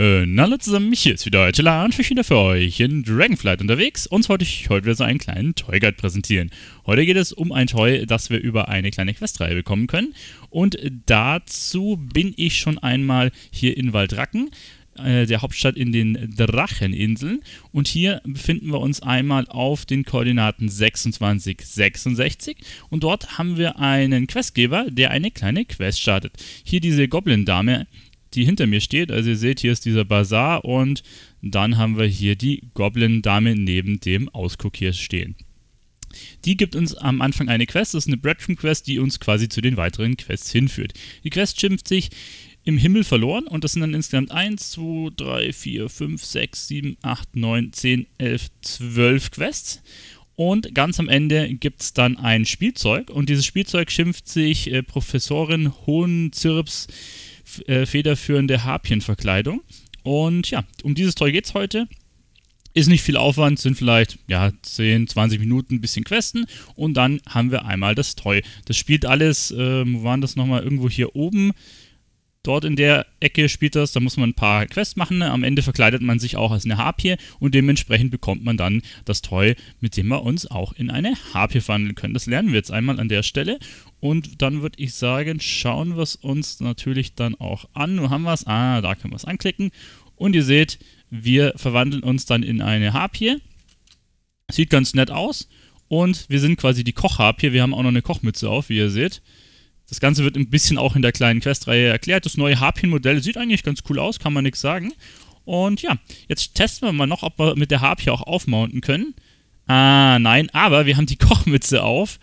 Äh, na Leute zusammen, mich hier ist wieder Attila und ich bin wieder für euch in Dragonflight unterwegs und heute ich heute wieder so einen kleinen Toy Guide präsentieren. Heute geht es um ein Toy, das wir über eine kleine Questreihe bekommen können und dazu bin ich schon einmal hier in Waldracken äh, der Hauptstadt in den Dracheninseln. Und hier befinden wir uns einmal auf den Koordinaten 26, 66. Und dort haben wir einen Questgeber, der eine kleine Quest startet. Hier diese Goblin-Dame die hinter mir steht. Also ihr seht, hier ist dieser Bazar und dann haben wir hier die Goblin-Dame neben dem Ausguck hier stehen. Die gibt uns am Anfang eine Quest, das ist eine Breadroom-Quest, die uns quasi zu den weiteren Quests hinführt. Die Quest schimpft sich im Himmel verloren und das sind dann insgesamt 1, 2, 3, 4, 5, 6, 7, 8, 9, 10, 11, 12 Quests. Und ganz am Ende gibt es dann ein Spielzeug und dieses Spielzeug schimpft sich äh, Professorin Hohenzirps äh, federführende Harpienverkleidung. Und ja, um dieses Toy geht es heute. Ist nicht viel Aufwand, sind vielleicht ja, 10, 20 Minuten ein bisschen Questen und dann haben wir einmal das Toy. Das spielt alles, äh, wo waren das nochmal? Irgendwo hier oben Dort in der Ecke spielt das, da muss man ein paar Quests machen. Ne? Am Ende verkleidet man sich auch als eine Harpie und dementsprechend bekommt man dann das Toy, mit dem wir uns auch in eine Harpie verwandeln können. Das lernen wir jetzt einmal an der Stelle und dann würde ich sagen, schauen wir es uns natürlich dann auch an. Wo haben wir es? Ah, da können wir es anklicken und ihr seht, wir verwandeln uns dann in eine Harpie. Sieht ganz nett aus und wir sind quasi die Kochharpie. Wir haben auch noch eine Kochmütze auf, wie ihr seht. Das Ganze wird ein bisschen auch in der kleinen Questreihe erklärt. Das neue Harpien-Modell sieht eigentlich ganz cool aus, kann man nichts sagen. Und ja, jetzt testen wir mal noch, ob wir mit der Harpie auch aufmounten können. Ah, nein, aber wir haben die Kochmütze auf.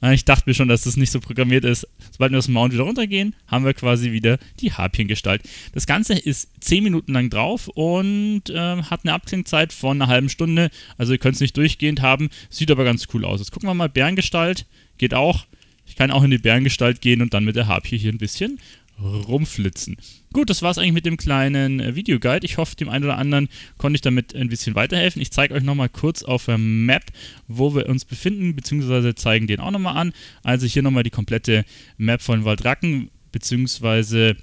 Ah, ich dachte mir schon, dass das nicht so programmiert ist. Sobald wir das Mount wieder runtergehen, haben wir quasi wieder die Harpiengestalt. Das Ganze ist 10 Minuten lang drauf und äh, hat eine Abklingzeit von einer halben Stunde. Also ihr könnt es nicht durchgehend haben. Sieht aber ganz cool aus. Jetzt gucken wir mal. Bärengestalt geht auch. Ich kann auch in die Bärengestalt gehen und dann mit der Harpie hier ein bisschen rumflitzen. Gut, das war es eigentlich mit dem kleinen äh, Videoguide. Ich hoffe, dem einen oder anderen konnte ich damit ein bisschen weiterhelfen. Ich zeige euch nochmal kurz auf der ähm, Map, wo wir uns befinden, beziehungsweise zeigen den auch nochmal an. Also hier nochmal die komplette Map von Waldracken, beziehungsweise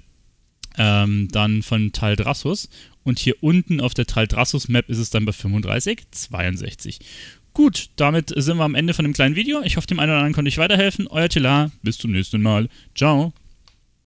ähm, dann von Taldrassus. Und hier unten auf der Taldrassus-Map ist es dann bei 35, 62. Gut, damit sind wir am Ende von dem kleinen Video. Ich hoffe, dem einen oder anderen konnte ich weiterhelfen. Euer Tila, bis zum nächsten Mal. Ciao.